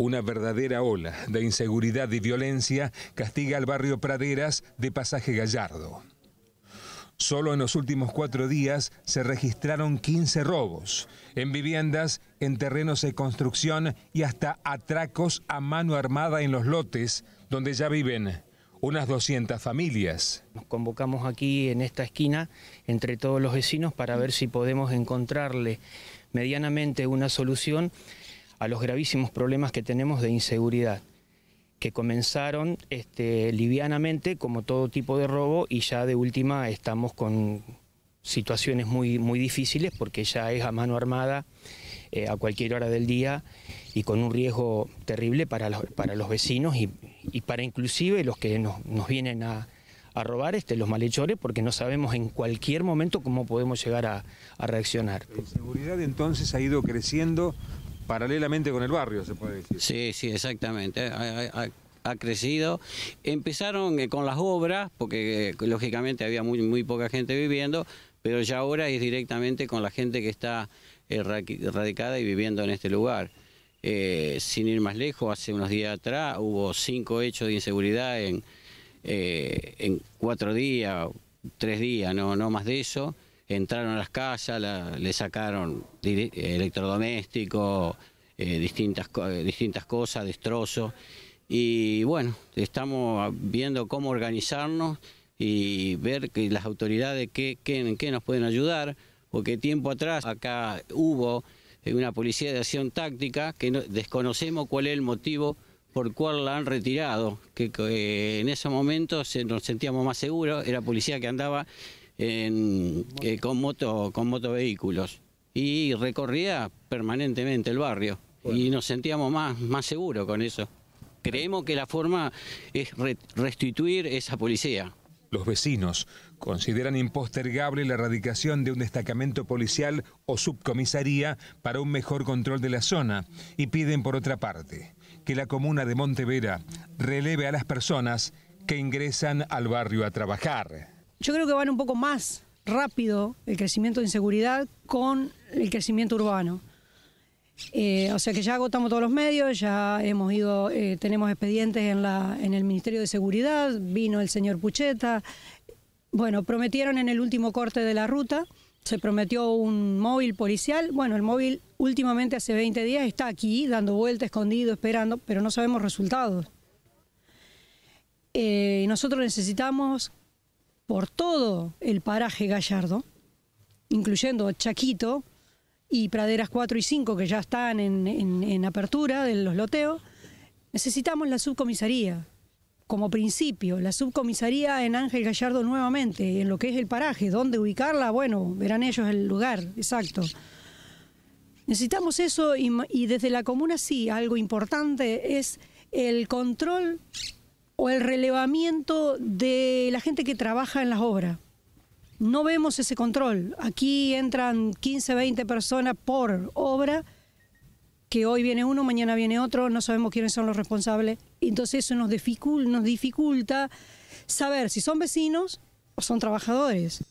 Una verdadera ola de inseguridad y violencia castiga al barrio Praderas de Pasaje Gallardo. Solo en los últimos cuatro días se registraron 15 robos en viviendas, en terrenos de construcción y hasta atracos a mano armada en los lotes donde ya viven unas 200 familias. Nos convocamos aquí en esta esquina entre todos los vecinos para ver si podemos encontrarle medianamente una solución a los gravísimos problemas que tenemos de inseguridad, que comenzaron este, livianamente como todo tipo de robo y ya de última estamos con situaciones muy, muy difíciles porque ya es a mano armada eh, a cualquier hora del día y con un riesgo terrible para los, para los vecinos y, para inclusive los que nos, vienen a, a robar este, los malhechores porque no sabemos en cualquier momento cómo podemos llegar a, a reaccionar. La inseguridad entonces ha ido creciendo paralelamente con el barrio, se puede decir. Sí, sí, exactamente. Ha, crecido. Empezaron eh, con las obras, porque eh, lógicamente había muy, muy poca gente viviendo, pero ya ahora es directamente con la gente que está eh, radicada y viviendo en este lugar. sin ir más lejos, hace unos días atrás hubo cinco hechos de inseguridad en, en cuatro días, tres días, no, no más de eso entraron a las casas, le sacaron electrodomésticos, eh, distintas, eh, distintas cosas, destrozos. Y bueno, estamos viendo cómo organizarnos y ver que las autoridades qué, qué, qué nos pueden ayudar, porque tiempo atrás acá hubo eh, una policía de acción táctica que desconocemos cuál es el motivo por cual la han retirado, que, en ese momento nos sentíamos más seguros, era policía que andaba con, moto, con motovehículos y recorría permanentemente el barrio y nos sentíamos más, más seguros con eso. Creemos que la forma es restituir esa policía. Los vecinos consideran impostergable la erradicación de un destacamento policial o subcomisaría para un mejor control de la zona y piden por otra parte que la comuna de Montevera releve a las personas que ingresan al barrio a trabajar. Yo creo que van un poco más rápido el crecimiento de inseguridad con el crecimiento urbano. Eh, o sea que ya agotamos todos los medios, ya hemos ido, eh, tenemos expedientes en, la, en el Ministerio de Seguridad, vino el señor Pucheta. Bueno, prometieron en el último corte de la ruta, se prometió un móvil policial. Bueno, el móvil últimamente hace 20 días está aquí, dando vuelta, escondido, esperando, pero no sabemos resultados. Eh, nosotros necesitamos por todo el paraje Gallardo, incluyendo Chaquito y praderas 4 y 5 que ya están en, apertura de los loteos, necesitamos la subcomisaría. Como principio, la subcomisaría en Ángel Gallardo nuevamente, en lo que es el paraje, dónde ubicarla, bueno, verán ellos el lugar, exacto. Necesitamos eso y, y desde la comuna sí, algo importante es el control o el relevamiento de la gente que trabaja en las obras. No vemos ese control. Aquí entran 15, 20 personas por obra, que hoy viene uno, mañana viene otro, no sabemos quiénes son los responsables. Entonces eso nos dificulta, nos dificulta saber si son vecinos o son trabajadores.